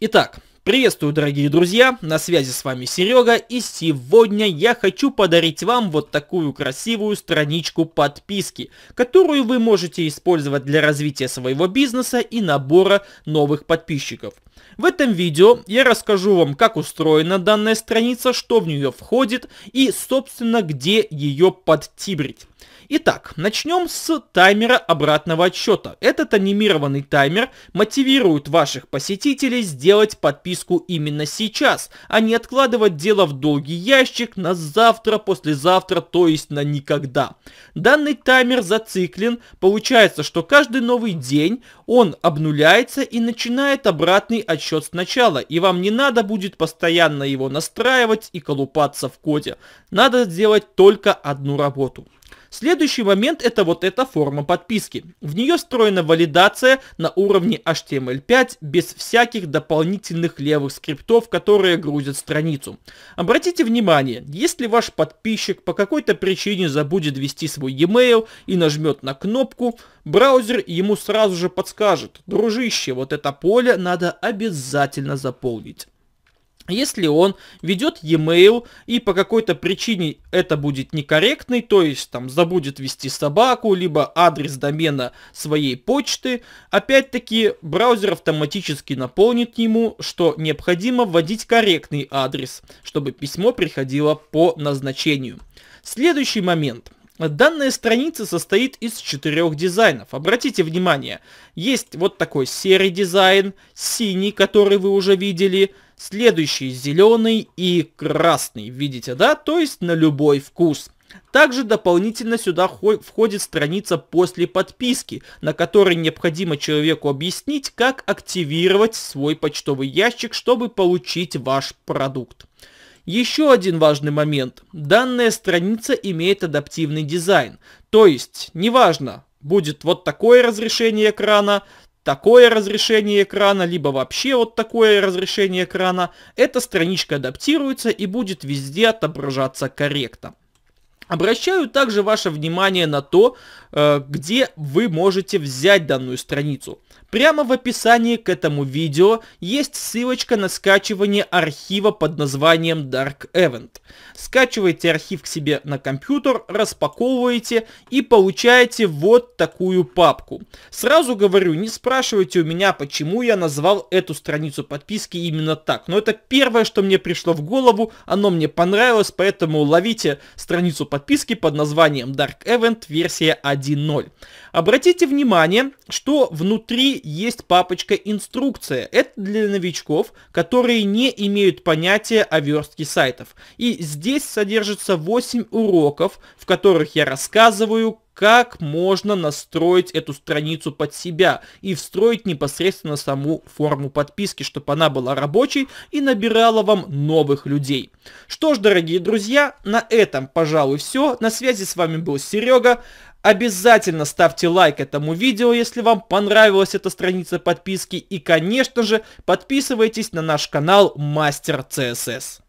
Итак, приветствую, дорогие друзья, на связи с вами Серега, и сегодня я хочу подарить вам вот такую красивую страничку подписки, которую вы можете использовать для развития своего бизнеса и набора новых подписчиков. В этом видео я расскажу вам, как устроена данная страница, что в нее входит и, собственно, где ее подтибрить. Итак, начнем с таймера обратного отсчета. Этот анимированный таймер мотивирует ваших посетителей сделать подписку именно сейчас, а не откладывать дело в долгий ящик на завтра, послезавтра, то есть на никогда. Данный таймер зациклен, получается, что каждый новый день он обнуляется и начинает обратный отсчет сначала, и вам не надо будет постоянно его настраивать и колупаться в коде. Надо сделать только одну работу. Следующий момент это вот эта форма подписки. В нее встроена валидация на уровне HTML5 без всяких дополнительных левых скриптов, которые грузят страницу. Обратите внимание, если ваш подписчик по какой-то причине забудет ввести свой e-mail и нажмет на кнопку, браузер ему сразу же подскажет, дружище, вот это поле надо обязательно заполнить. Если он ведет e-mail и по какой-то причине это будет некорректный, то есть там забудет вести собаку, либо адрес домена своей почты, опять-таки браузер автоматически наполнит ему, что необходимо вводить корректный адрес, чтобы письмо приходило по назначению. Следующий момент – Данная страница состоит из четырех дизайнов. Обратите внимание, есть вот такой серый дизайн, синий, который вы уже видели, Следующий зеленый и красный, видите, да? То есть на любой вкус. Также дополнительно сюда входит страница после подписки, на которой необходимо человеку объяснить, как активировать свой почтовый ящик, чтобы получить ваш продукт. Еще один важный момент. Данная страница имеет адаптивный дизайн. То есть, неважно, будет вот такое разрешение экрана, такое разрешение экрана, либо вообще вот такое разрешение экрана, эта страничка адаптируется и будет везде отображаться корректно. Обращаю также ваше внимание на то, э, где вы можете взять данную страницу. Прямо в описании к этому видео есть ссылочка на скачивание архива под названием Dark Event. Скачивайте архив к себе на компьютер, распаковываете и получаете вот такую папку. Сразу говорю, не спрашивайте у меня, почему я назвал эту страницу подписки именно так. Но это первое, что мне пришло в голову, оно мне понравилось, поэтому ловите страницу подписки под названием Dark Event версия 1.0. Обратите внимание, что внутри есть папочка инструкция. Это для новичков, которые не имеют понятия о верстке сайтов. И здесь содержится 8 уроков, в которых я рассказываю, как можно настроить эту страницу под себя и встроить непосредственно саму форму подписки, чтобы она была рабочей и набирала вам новых людей. Что ж, дорогие друзья, на этом, пожалуй, все. На связи с вами был Серега. Обязательно ставьте лайк этому видео, если вам понравилась эта страница подписки. И, конечно же, подписывайтесь на наш канал Мастер CSS.